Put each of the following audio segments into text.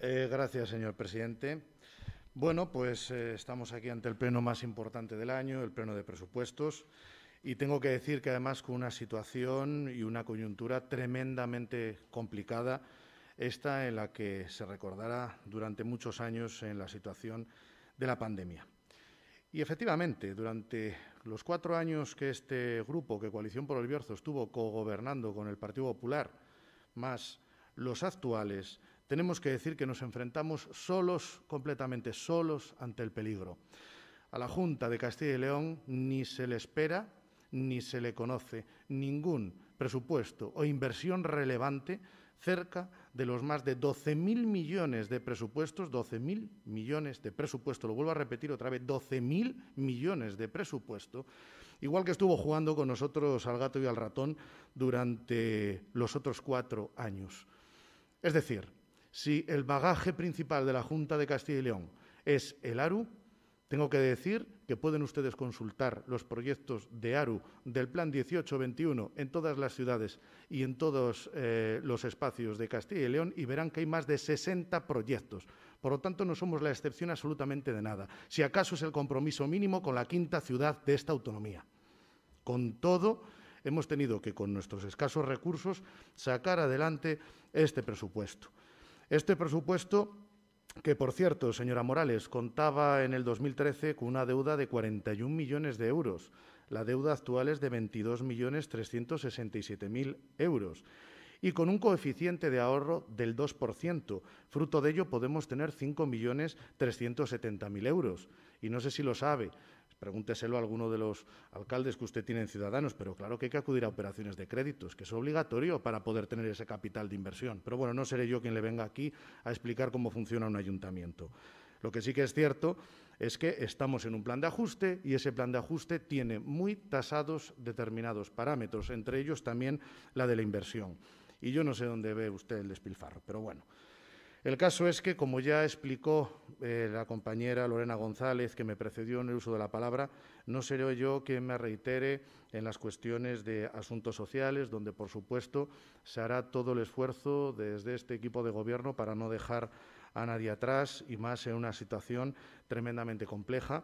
Eh, gracias, señor presidente. Bueno, pues eh, estamos aquí ante el pleno más importante del año, el pleno de presupuestos, y tengo que decir que además con una situación y una coyuntura tremendamente complicada, esta en la que se recordará durante muchos años en la situación de la pandemia. Y efectivamente, durante los cuatro años que este grupo, que Coalición por el Bierzo, estuvo cogobernando con el Partido Popular, más los actuales, tenemos que decir que nos enfrentamos solos, completamente solos, ante el peligro. A la Junta de Castilla y León ni se le espera ni se le conoce ningún presupuesto o inversión relevante cerca de los más de 12.000 millones de presupuestos, 12.000 millones de presupuesto, lo vuelvo a repetir otra vez, 12.000 millones de presupuesto, igual que estuvo jugando con nosotros al gato y al ratón durante los otros cuatro años. Es decir, si el bagaje principal de la Junta de Castilla y León es el ARU, tengo que decir que pueden ustedes consultar los proyectos de ARU del Plan 18-21 en todas las ciudades y en todos eh, los espacios de Castilla y León y verán que hay más de 60 proyectos. Por lo tanto, no somos la excepción absolutamente de nada. Si acaso es el compromiso mínimo con la quinta ciudad de esta autonomía. Con todo, hemos tenido que, con nuestros escasos recursos, sacar adelante este presupuesto. Este presupuesto, que por cierto, señora Morales, contaba en el 2013 con una deuda de 41 millones de euros. La deuda actual es de 22.367.000 euros y con un coeficiente de ahorro del 2%. Fruto de ello podemos tener 5.370.000 euros. Y no sé si lo sabe, Pregúnteselo a alguno de los alcaldes que usted tiene en Ciudadanos, pero claro que hay que acudir a operaciones de créditos, que es obligatorio para poder tener ese capital de inversión. Pero bueno, no seré yo quien le venga aquí a explicar cómo funciona un ayuntamiento. Lo que sí que es cierto es que estamos en un plan de ajuste y ese plan de ajuste tiene muy tasados determinados parámetros, entre ellos también la de la inversión. Y yo no sé dónde ve usted el despilfarro, pero bueno. El caso es que, como ya explicó eh, la compañera Lorena González, que me precedió en el uso de la palabra, no seré yo quien me reitere en las cuestiones de asuntos sociales, donde, por supuesto, se hará todo el esfuerzo desde este equipo de Gobierno para no dejar a nadie atrás y más en una situación tremendamente compleja.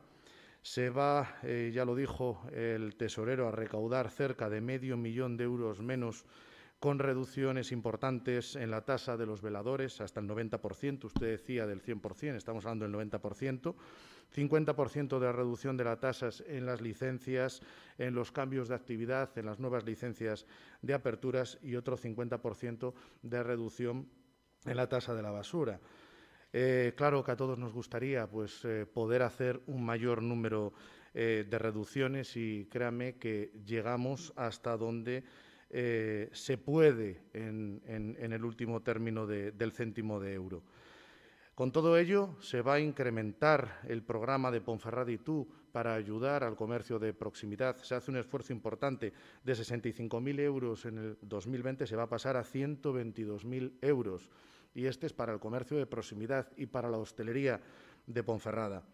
Se va, eh, ya lo dijo el tesorero, a recaudar cerca de medio millón de euros menos con reducciones importantes en la tasa de los veladores, hasta el 90%, usted decía del 100%, estamos hablando del 90%, 50% de reducción de las tasas en las licencias, en los cambios de actividad, en las nuevas licencias de aperturas y otro 50% de reducción en la tasa de la basura. Eh, claro que a todos nos gustaría pues, eh, poder hacer un mayor número eh, de reducciones y créame que llegamos hasta donde eh, se puede en, el último término del céntimo de euro. Con todo ello, se va a incrementar el programa de y Tú para ayudar al comercio de proximidad. Se hace un esfuerzo importante de 65.000 euros en el 2020, se va a pasar a 122.000 euros. Y este es para el comercio de proximidad y para la hostelería de Ponferrada.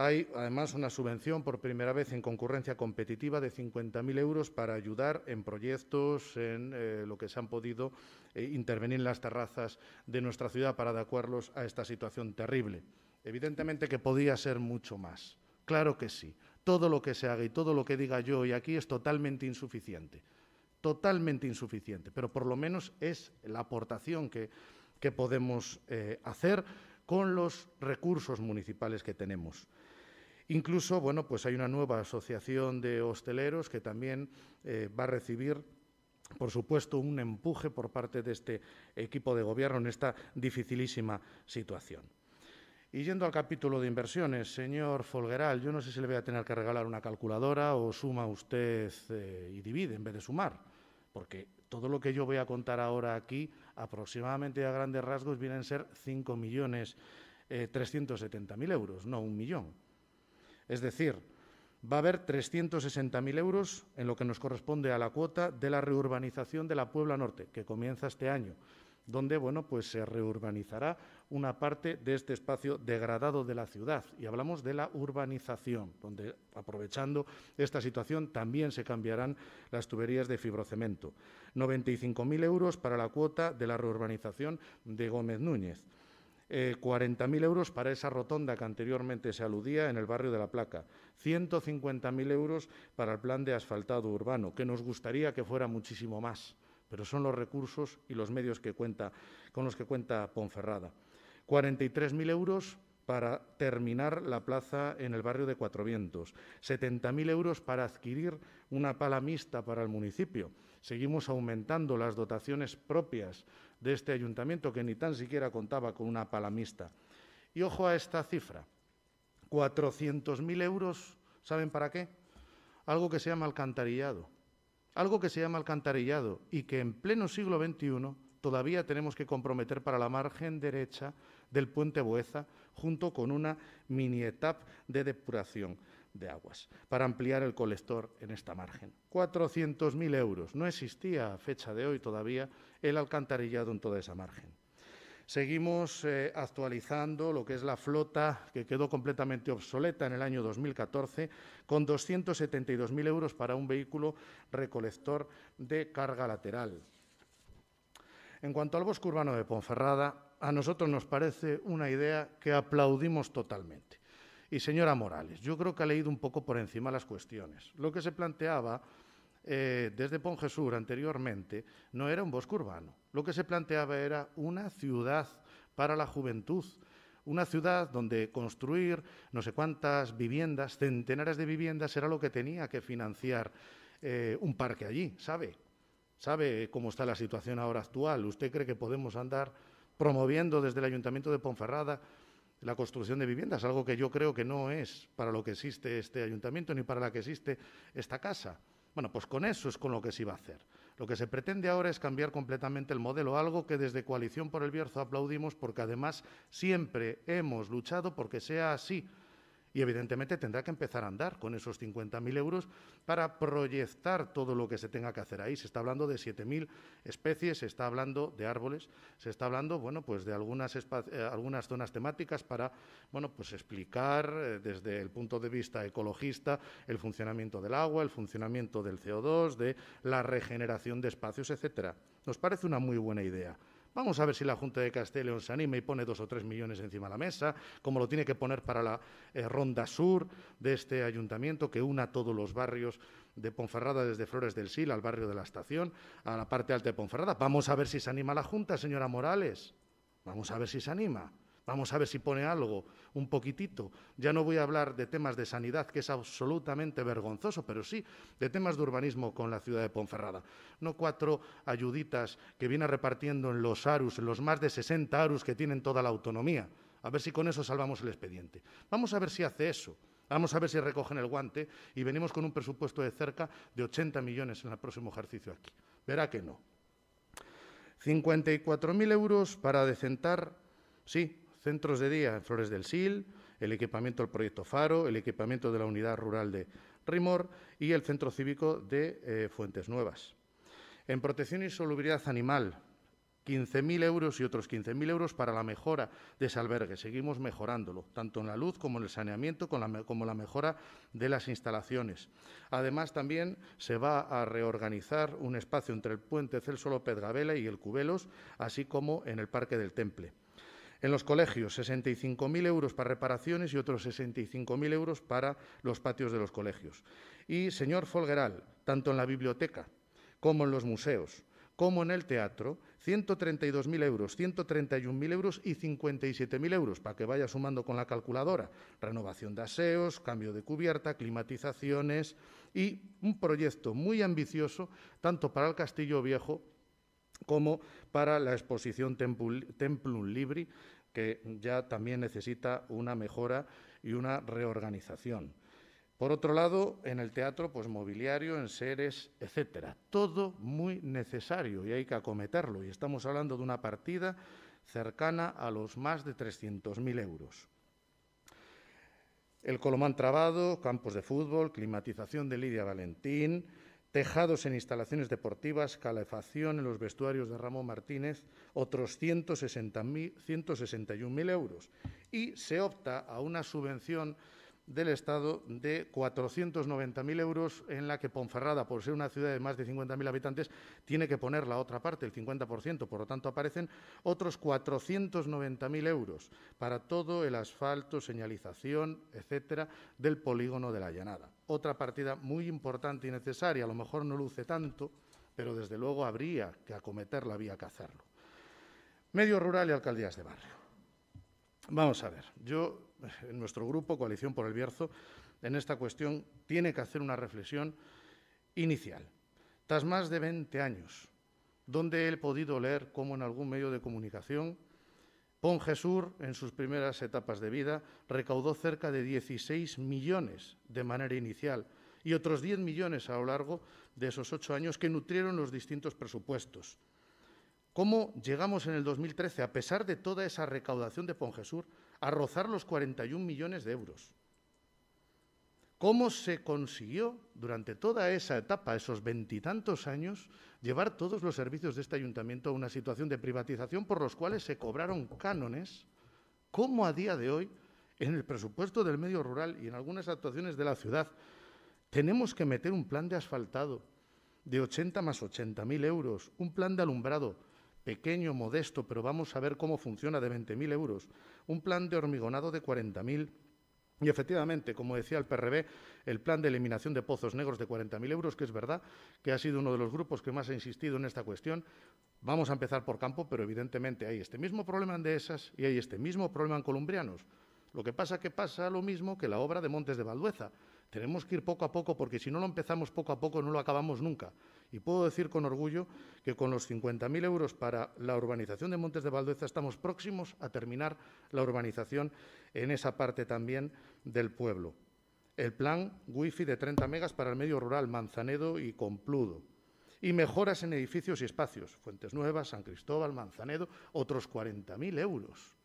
Hay, además, una subvención por primera vez en concurrencia competitiva de 50.000 euros para ayudar en proyectos, en eh, lo que se han podido eh, intervenir en las terrazas de nuestra ciudad para adecuarlos a esta situación terrible. Evidentemente que podía ser mucho más, claro que sí. Todo lo que se haga y todo lo que diga yo y aquí es totalmente insuficiente, totalmente insuficiente, pero por lo menos es la aportación que, podemos eh, hacer con los recursos municipales que tenemos. Incluso, bueno, pues hay una nueva asociación de hosteleros que también eh, va a recibir por supuesto, un empuje por parte de este equipo de gobierno en esta dificilísima situación. Y yendo al capítulo de inversiones, señor Folgueral, yo no sé si le voy a tener que regalar una calculadora o suma usted eh, y divide en vez de sumar, porque todo lo que yo voy a contar ahora aquí, aproximadamente a grandes rasgos, vienen a ser 5.370.000 eh, euros, no un millón. Es decir, va a haber 360.000 euros en lo que nos corresponde a la cuota de la reurbanización de la Puebla Norte, que comienza este año, donde bueno, pues se reurbanizará una parte de este espacio degradado de la ciudad. Y hablamos de la urbanización, donde, aprovechando esta situación, también se cambiarán las tuberías de fibrocemento. 95.000 euros para la cuota de la reurbanización de Gómez Núñez. Eh, cuarenta 40.000 euros para esa rotonda que anteriormente se aludía en el barrio de La Placa, 150.000 euros para el plan de asfaltado urbano, que nos gustaría que fuera muchísimo más, pero son los recursos y los medios que cuenta, con los que cuenta Ponferrada. 43.000 euros para terminar la plaza en el barrio de Cuatro Vientos, 70.000 euros para adquirir una pala mixta para el municipio, Seguimos aumentando las dotaciones propias de este ayuntamiento, que ni tan siquiera contaba con una palamista. Y ojo a esta cifra, 400.000 euros, ¿saben para qué? Algo que se llama alcantarillado. Algo que se llama alcantarillado y que en pleno siglo XXI todavía tenemos que comprometer para la margen derecha del puente Boeza, junto con una mini etap de depuración de aguas, para ampliar el colector en esta margen. 400.000 euros. No existía a fecha de hoy todavía el alcantarillado en toda esa margen. Seguimos eh, actualizando lo que es la flota, que quedó completamente obsoleta en el año 2014, con 272.000 euros para un vehículo recolector de carga lateral. En cuanto al bosque urbano de Ponferrada, a nosotros nos parece una idea que aplaudimos totalmente. Y señora Morales, yo creo que ha leído un poco por encima las cuestiones. Lo que se planteaba eh, desde Pongesur anteriormente no era un bosque urbano. Lo que se planteaba era una ciudad para la juventud, una ciudad donde construir no sé cuántas viviendas, centenares de viviendas, era lo que tenía que financiar eh, un parque allí, ¿sabe? ¿Sabe cómo está la situación ahora actual? ¿Usted cree que podemos andar promoviendo desde el Ayuntamiento de Ponferrada la construcción de viviendas, algo que yo creo que no es para lo que existe este ayuntamiento ni para la que existe esta casa. Bueno, pues con eso es con lo que se iba a hacer. Lo que se pretende ahora es cambiar completamente el modelo, algo que desde Coalición por el Bierzo aplaudimos porque además siempre hemos luchado porque sea así y evidentemente tendrá que empezar a andar con esos 50.000 euros para proyectar todo lo que se tenga que hacer ahí. Se está hablando de 7.000 especies, se está hablando de árboles, se está hablando, bueno, pues de algunas, eh, algunas zonas temáticas para, bueno, pues explicar eh, desde el punto de vista ecologista el funcionamiento del agua, el funcionamiento del CO2, de la regeneración de espacios, etcétera. Nos parece una muy buena idea. Vamos a ver si la Junta de Castellón se anima y pone dos o tres millones encima de la mesa, como lo tiene que poner para la eh, Ronda Sur de este ayuntamiento, que una todos los barrios de Ponferrada, desde Flores del Sil al barrio de la Estación, a la parte alta de Ponferrada. Vamos a ver si se anima la Junta, señora Morales. Vamos a ver si se anima. Vamos a ver si pone algo, un poquitito. Ya no voy a hablar de temas de sanidad, que es absolutamente vergonzoso, pero sí de temas de urbanismo con la ciudad de Ponferrada. No cuatro ayuditas que viene repartiendo en los ARUS, en los más de 60 ARUS que tienen toda la autonomía. A ver si con eso salvamos el expediente. Vamos a ver si hace eso. Vamos a ver si recogen el guante y venimos con un presupuesto de cerca de 80 millones en el próximo ejercicio aquí. Verá que no. 54.000 euros para decentar, sí, centros de día en Flores del Sil, el equipamiento del Proyecto Faro, el equipamiento de la unidad rural de Rimor y el centro cívico de eh, Fuentes Nuevas. En protección y solubilidad animal, 15.000 euros y otros 15.000 euros para la mejora de ese albergue. Seguimos mejorándolo, tanto en la luz como en el saneamiento, como la mejora de las instalaciones. Además, también se va a reorganizar un espacio entre el puente Celso López Gabela y el Cubelos, así como en el Parque del Temple. En los colegios, 65.000 euros para reparaciones y otros 65.000 euros para los patios de los colegios. Y, señor Folgueral, tanto en la biblioteca como en los museos, como en el teatro, 132.000 euros, 131.000 euros y 57.000 euros, para que vaya sumando con la calculadora. Renovación de aseos, cambio de cubierta, climatizaciones y un proyecto muy ambicioso, tanto para el Castillo Viejo como para la exposición Templum Libri, que ya también necesita una mejora y una reorganización. Por otro lado, en el teatro, pues mobiliario, en seres, etcétera. Todo muy necesario y hay que acometerlo. Y estamos hablando de una partida cercana a los más de 300.000 euros. El Colomán Trabado, campos de fútbol, climatización de Lidia Valentín, tejados en instalaciones deportivas, calefacción en los vestuarios de Ramón Martínez, otros 161.000 euros. Y se opta a una subvención del Estado de 490.000 euros en la que Ponferrada, por ser una ciudad de más de 50.000 habitantes, tiene que poner la otra parte, el 50%. Por lo tanto, aparecen otros 490.000 euros para todo el asfalto, señalización, etcétera, del polígono de la Llanada otra partida muy importante y necesaria. A lo mejor no luce tanto, pero desde luego habría que acometerla, había que hacerlo. Medio rural y alcaldías de barrio. Vamos a ver, yo, en nuestro grupo, Coalición por el Bierzo, en esta cuestión tiene que hacer una reflexión inicial. Tras más de 20 años, donde he podido leer cómo en algún medio de comunicación Pongesur, en sus primeras etapas de vida, recaudó cerca de 16 millones de manera inicial y otros 10 millones a lo largo de esos ocho años que nutrieron los distintos presupuestos. ¿Cómo llegamos en el 2013, a pesar de toda esa recaudación de Pongesur, a rozar los 41 millones de euros? cómo se consiguió durante toda esa etapa, esos veintitantos años, llevar todos los servicios de este ayuntamiento a una situación de privatización por los cuales se cobraron cánones, cómo a día de hoy, en el presupuesto del medio rural y en algunas actuaciones de la ciudad, tenemos que meter un plan de asfaltado de 80 más 80 mil euros, un plan de alumbrado pequeño, modesto, pero vamos a ver cómo funciona de mil euros, un plan de hormigonado de mil euros y efectivamente, como decía el PRB, el plan de eliminación de pozos negros de 40.000 euros, que es verdad que ha sido uno de los grupos que más ha insistido en esta cuestión, vamos a empezar por campo, pero evidentemente hay este mismo problema en Dehesas y hay este mismo problema en Columbrianos. Lo que pasa que pasa lo mismo que la obra de Montes de Valdueza. Tenemos que ir poco a poco porque si no lo empezamos poco a poco no lo acabamos nunca. Y puedo decir con orgullo que con los 50.000 euros para la urbanización de Montes de Valdeza estamos próximos a terminar la urbanización en esa parte también del pueblo. El plan Wi-Fi de 30 megas para el medio rural Manzanedo y Compludo. Y mejoras en edificios y espacios, Fuentes Nuevas, San Cristóbal, Manzanedo, otros 40.000 euros.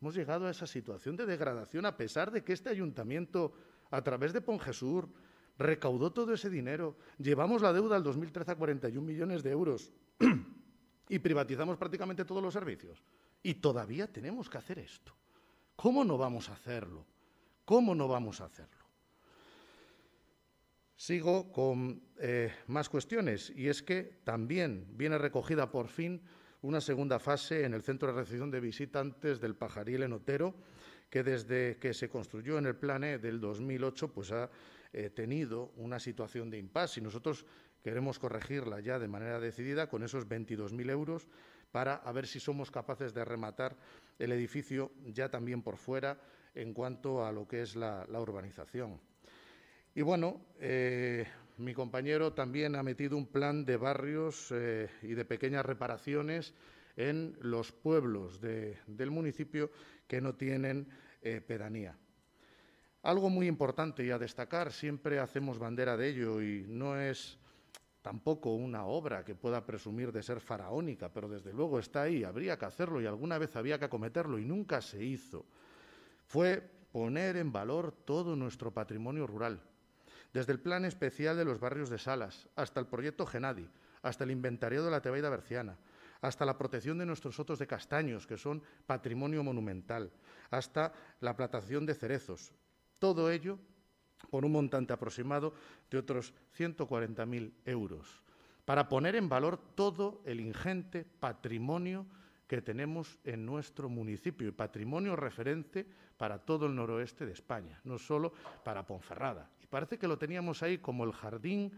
Hemos llegado a esa situación de degradación a pesar de que este ayuntamiento, a través de Ponjesur, recaudó todo ese dinero, llevamos la deuda al 2013 a 41 millones de euros y privatizamos prácticamente todos los servicios. Y todavía tenemos que hacer esto. ¿Cómo no vamos a hacerlo? ¿Cómo no vamos a hacerlo? Sigo con eh, más cuestiones y es que también viene recogida por fin una segunda fase en el centro de recepción de visitantes del Pajaril en Otero, que desde que se construyó en el plane del 2008 pues ha tenido una situación de impasse y nosotros queremos corregirla ya de manera decidida con esos 22.000 euros para ver si somos capaces de rematar el edificio ya también por fuera en cuanto a lo que es la, urbanización. Y bueno, eh, mi compañero también ha metido un plan de barrios eh, y de pequeñas reparaciones en los pueblos del municipio que no tienen eh, pedanía. Algo muy importante y a destacar, siempre hacemos bandera de ello y no es tampoco una obra que pueda presumir de ser faraónica, pero desde luego está ahí, habría que hacerlo y alguna vez había que acometerlo y nunca se hizo. Fue poner en valor todo nuestro patrimonio rural, desde el plan especial de los barrios de Salas hasta el proyecto Genadi, hasta el inventario de la Tebaida Berciana, hasta la protección de nuestros sotos de castaños, que son patrimonio monumental, hasta la plantación de cerezos, todo ello por un montante aproximado de otros 140.000 euros, para poner en valor todo el ingente patrimonio que tenemos en nuestro municipio y patrimonio referente para todo el noroeste de España, no solo para Ponferrada. Y parece que lo teníamos ahí como el jardín,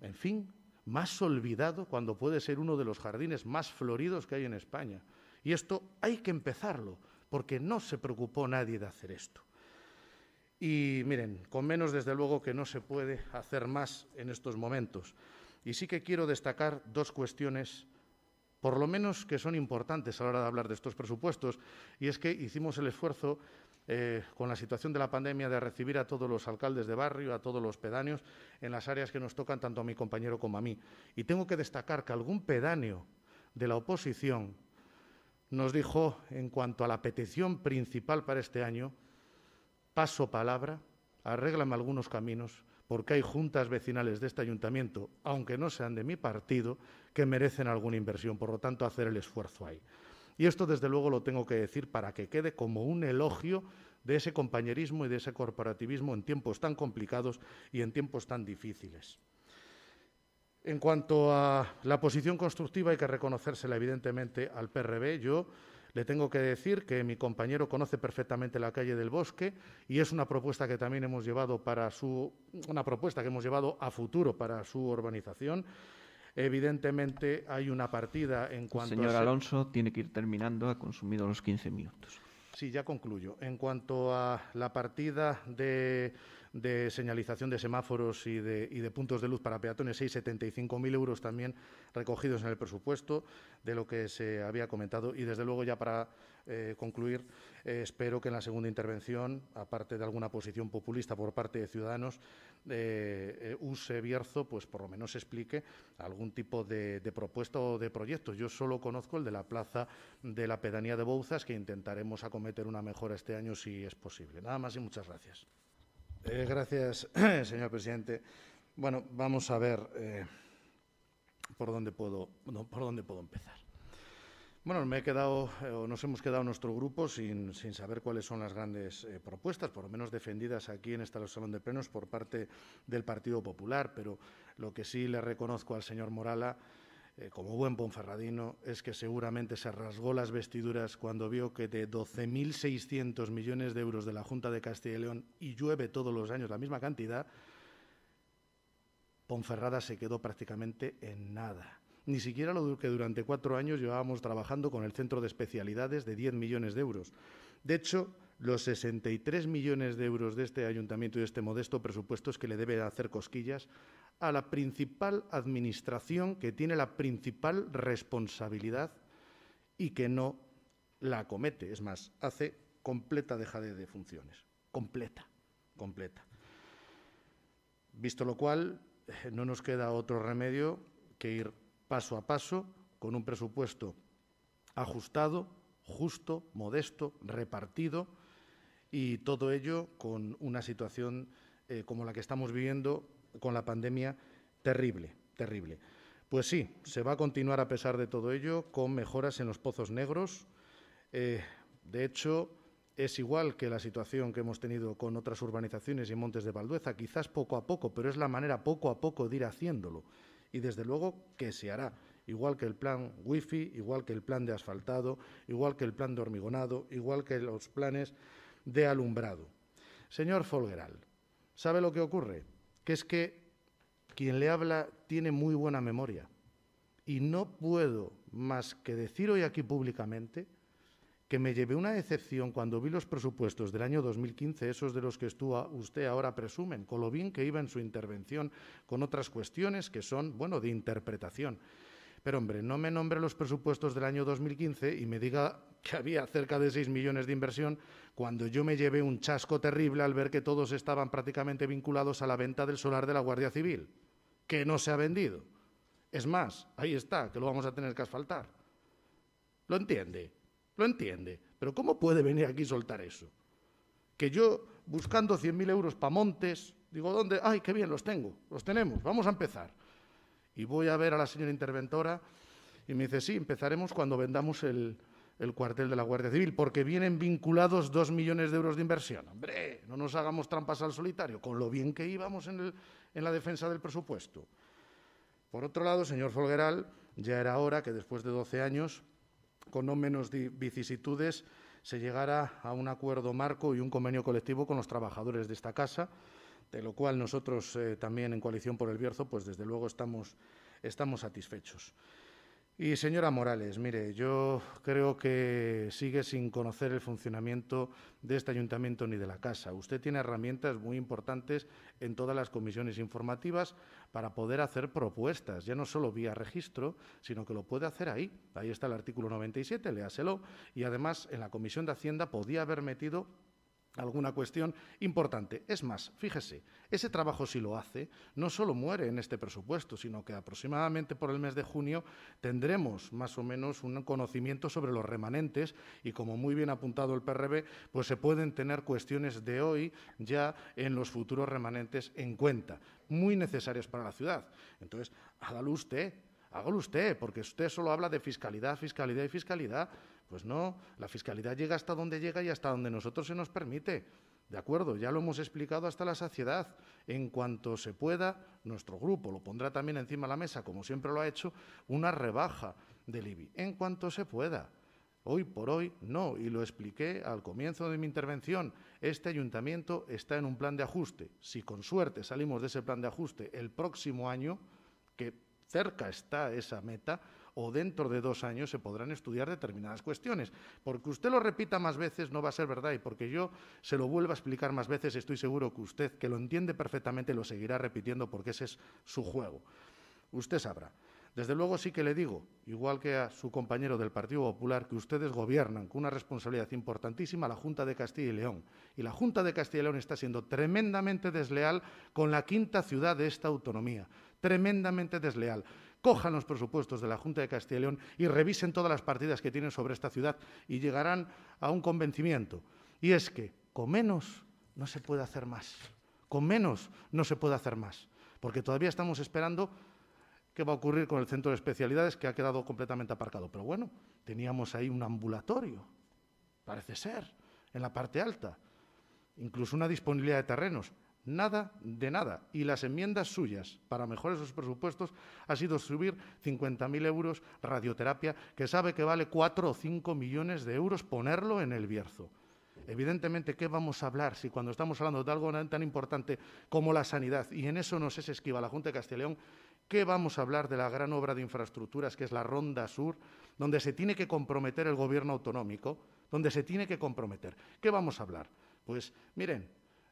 en fin, más olvidado cuando puede ser uno de los jardines más floridos que hay en España. Y esto hay que empezarlo, porque no se preocupó nadie de hacer esto. Y miren, con menos desde luego que no se puede hacer más en estos momentos. Y sí que quiero destacar dos cuestiones, por lo menos que son importantes a la hora de hablar de estos presupuestos, y es que hicimos el esfuerzo eh, con la situación de la pandemia de recibir a todos los alcaldes de barrio, a todos los pedáneos, en las áreas que nos tocan tanto a mi compañero como a mí. Y tengo que destacar que algún pedáneo de la oposición nos dijo, en cuanto a la petición principal para este año, paso palabra, arréglame algunos caminos, porque hay juntas vecinales de este ayuntamiento, aunque no sean de mi partido, que merecen alguna inversión. Por lo tanto, hacer el esfuerzo ahí. Y esto, desde luego, lo tengo que decir para que quede como un elogio de ese compañerismo y de ese corporativismo en tiempos tan complicados y en tiempos tan difíciles. En cuanto a la posición constructiva, hay que reconocérsela evidentemente al PRB. Yo le tengo que decir que mi compañero conoce perfectamente la calle del Bosque y es una propuesta que también hemos llevado para su una propuesta que hemos llevado a futuro para su urbanización. Evidentemente hay una partida en cuanto Señor Alonso tiene que ir terminando, ha consumido los 15 minutos. Sí, ya concluyo. En cuanto a la partida de de señalización de semáforos y de, puntos de luz para peatones, 675.000 euros también recogidos en el presupuesto de lo que se había comentado. Y, desde luego, ya para eh, concluir, eh, espero que en la segunda intervención, aparte de alguna posición populista por parte de Ciudadanos, eh, use Bierzo, pues por lo menos explique algún tipo de, de propuesta o de proyecto. Yo solo conozco el de la plaza de la pedanía de Bouzas, que intentaremos acometer una mejora este año si es posible. Nada más y muchas gracias. Eh, gracias, señor presidente. Bueno, vamos a ver eh, por, dónde puedo, por dónde puedo empezar. Bueno, me he quedado, eh, o nos hemos quedado nuestro grupo sin, saber cuáles son las grandes propuestas, por lo menos defendidas aquí en este salón de plenos por parte del Partido Popular, pero lo que sí le reconozco al señor Morala eh, como buen ponferradino, es que seguramente se rasgó las vestiduras cuando vio que de 12.600 millones de euros de la Junta de Castilla y León, y llueve todos los años la misma cantidad, Ponferrada se quedó prácticamente en nada. Ni siquiera lo que durante cuatro años llevábamos trabajando con el centro de especialidades de 10 millones de euros. De hecho, los 63 millones de euros de este ayuntamiento y de este modesto presupuesto es que le debe hacer cosquillas a la principal administración que tiene la principal responsabilidad y que no la acomete. Es más, hace completa dejadez de funciones. Completa, completa. Visto lo cual, eh, no nos queda otro remedio que ir paso a paso con un presupuesto ajustado, justo, modesto, repartido y todo ello con una situación eh, como la que estamos viviendo con la pandemia terrible, terrible. Pues sí, se va a continuar a pesar de todo ello con mejoras en los pozos negros. Eh, de hecho, es igual que la situación que hemos tenido con otras urbanizaciones y montes de Valdueza, quizás poco a poco, pero es la manera poco a poco de ir haciéndolo. Y desde luego que se hará, igual que el plan wifi, igual que el plan de asfaltado, igual que el plan de hormigonado, igual que los planes de alumbrado. Señor Folgeral, ¿sabe lo que ocurre? que es que quien le habla tiene muy buena memoria. Y no puedo más que decir hoy aquí públicamente que me llevé una decepción cuando vi los presupuestos del año 2015, esos de los que usted ahora presume, con lo bien que iba en su intervención con otras cuestiones que son, bueno, de interpretación. Pero, hombre, no me nombre los presupuestos del año 2015 y me diga que había cerca de 6 millones de inversión, cuando yo me llevé un chasco terrible al ver que todos estaban prácticamente vinculados a la venta del solar de la Guardia Civil, que no se ha vendido. Es más, ahí está, que lo vamos a tener que asfaltar. Lo entiende, lo entiende, pero ¿cómo puede venir aquí soltar eso? Que yo, buscando 100.000 euros para montes, digo, ¿dónde? ¡Ay, qué bien, los tengo, los tenemos, vamos a empezar! Y voy a ver a la señora interventora y me dice, sí, empezaremos cuando vendamos el, el cuartel de la Guardia Civil, porque vienen vinculados dos millones de euros de inversión. Hombre, no nos hagamos trampas al solitario, con lo bien que íbamos en, la defensa del presupuesto. Por otro lado, señor Folgueral, ya era hora que después de 12 años, con no menos vicisitudes, se llegara a un acuerdo marco y un convenio colectivo con los trabajadores de esta casa, de lo cual nosotros eh, también en Coalición por el Bierzo, pues desde luego estamos, estamos satisfechos. Y señora Morales, mire, yo creo que sigue sin conocer el funcionamiento de este ayuntamiento ni de la casa. Usted tiene herramientas muy importantes en todas las comisiones informativas para poder hacer propuestas, ya no solo vía registro, sino que lo puede hacer ahí. Ahí está el artículo 97, léaselo. Y además, en la comisión de Hacienda podía haber metido alguna cuestión importante. Es más, fíjese, ese trabajo si lo hace, no solo muere en este presupuesto, sino que aproximadamente por el mes de junio tendremos más o menos un conocimiento sobre los remanentes y como muy bien ha apuntado el PRB, pues se pueden tener cuestiones de hoy ya en los futuros remanentes en cuenta, muy necesarias para la ciudad. Entonces, hágalo usted, hágalo usted, porque usted solo habla de fiscalidad, fiscalidad y fiscalidad, pues no, la fiscalidad llega hasta donde llega y hasta donde nosotros se nos permite. De acuerdo, ya lo hemos explicado hasta la saciedad. En cuanto se pueda, nuestro grupo lo pondrá también encima de la mesa, como siempre lo ha hecho, una rebaja del IBI. En cuanto se pueda. Hoy por hoy no, y lo expliqué al comienzo de mi intervención. Este ayuntamiento está en un plan de ajuste. Si con suerte salimos de ese plan de ajuste el próximo año, que cerca está esa meta, o dentro de dos años se podrán estudiar determinadas cuestiones. Porque usted lo repita más veces no va a ser verdad y porque yo se lo vuelva a explicar más veces estoy seguro que usted, que lo entiende perfectamente, lo seguirá repitiendo porque ese es su juego. Usted sabrá. Desde luego sí que le digo, igual que a su compañero del Partido Popular, que ustedes gobiernan con una responsabilidad importantísima la Junta de Castilla y León. Y la Junta de Castilla y León está siendo tremendamente desleal con la quinta ciudad de esta autonomía. Tremendamente desleal cojan los presupuestos de la Junta de Castilla y León y revisen todas las partidas que tienen sobre esta ciudad y llegarán a un convencimiento. Y es que con menos no se puede hacer más. Con menos no se puede hacer más. Porque todavía estamos esperando qué va a ocurrir con el centro de especialidades que ha quedado completamente aparcado. Pero bueno, teníamos ahí un ambulatorio, parece ser, en la parte alta. Incluso una disponibilidad de terrenos. Nada de nada. Y las enmiendas suyas para mejorar esos presupuestos ha sido subir 50.000 euros radioterapia, que sabe que vale 4 o 5 millones de euros ponerlo en el Bierzo. Evidentemente, ¿qué vamos a hablar si cuando estamos hablando de algo tan importante como la sanidad, y en eso nos es esquiva la Junta de León ¿qué vamos a hablar de la gran obra de infraestructuras que es la Ronda Sur, donde se tiene que comprometer el gobierno autonómico, donde se tiene que comprometer? ¿Qué vamos a hablar? Pues miren,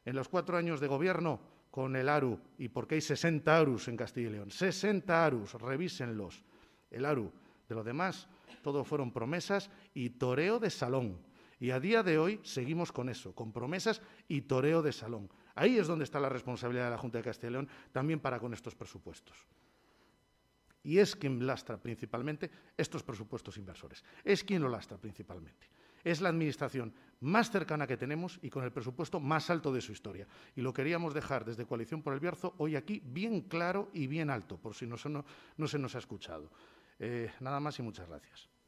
en los cuatro años de gobierno con el ARU, y porque hay 60 ARUs en Castilla y León, 60 ARUs, revísenlos. El ARU, de lo demás, todo fueron promesas y toreo de salón. Y a día de hoy seguimos con eso, con promesas y toreo de salón. Ahí es donde está la responsabilidad de la Junta de Castilla y León, también para con estos presupuestos. Y es quien lastra principalmente estos presupuestos inversores. Es quien lo lastra principalmente. Es la administración más cercana que tenemos y con el presupuesto más alto de su historia. Y lo queríamos dejar desde Coalición por el Bierzo hoy aquí bien claro y bien alto, por si no se, nos ha escuchado. Eh, nada más y muchas gracias.